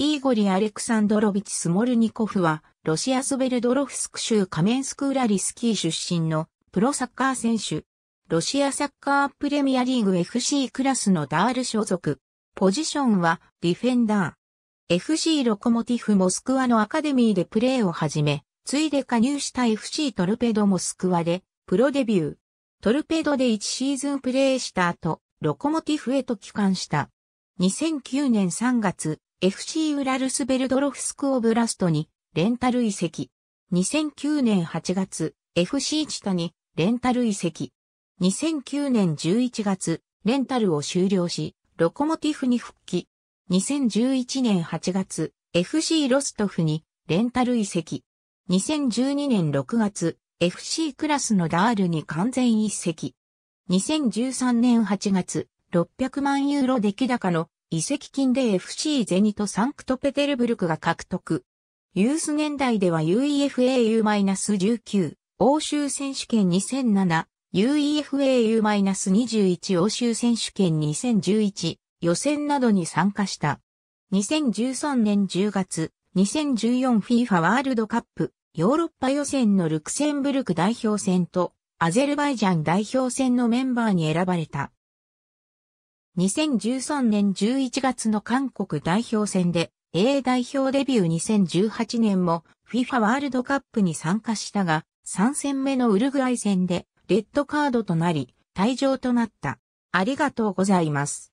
イーゴリ・アレクサンドロビチ・スモルニコフは、ロシアスベルドロフスク州カメンスクーラリスキー出身のプロサッカー選手。ロシアサッカープレミアリーグ FC クラスのダール所属。ポジションはディフェンダー。FC ロコモティフモスクワのアカデミーでプレーを始め、ついで加入した FC トルペドモスクワでプロデビュー。トルペドで1シーズンプレーした後、ロコモティフへと帰還した。2009年3月、FC ウラルスベルドロフスクオブラストにレンタル移籍。2009年8月、FC チタにレンタル移籍。2009年11月、レンタルを終了し、ロコモティフに復帰。2011年8月、FC ロストフにレンタル移籍。2012年6月、FC クラスのダールに完全移籍。2013年8月、600万ユーロ出来高の移籍金で FC ゼニとサンクトペテルブルクが獲得。ユース年代では UEFAU-19 欧州選手権2007 UEFAU-21 欧州選手権2011予選などに参加した。2013年10月 2014FIFA ワールドカップヨーロッパ予選のルクセンブルク代表戦とアゼルバイジャン代表戦のメンバーに選ばれた。2013年11月の韓国代表戦で A 代表デビュー2018年も FIFA ワールドカップに参加したが、3戦目のウルグアイ戦でレッドカードとなり、退場となった。ありがとうございます。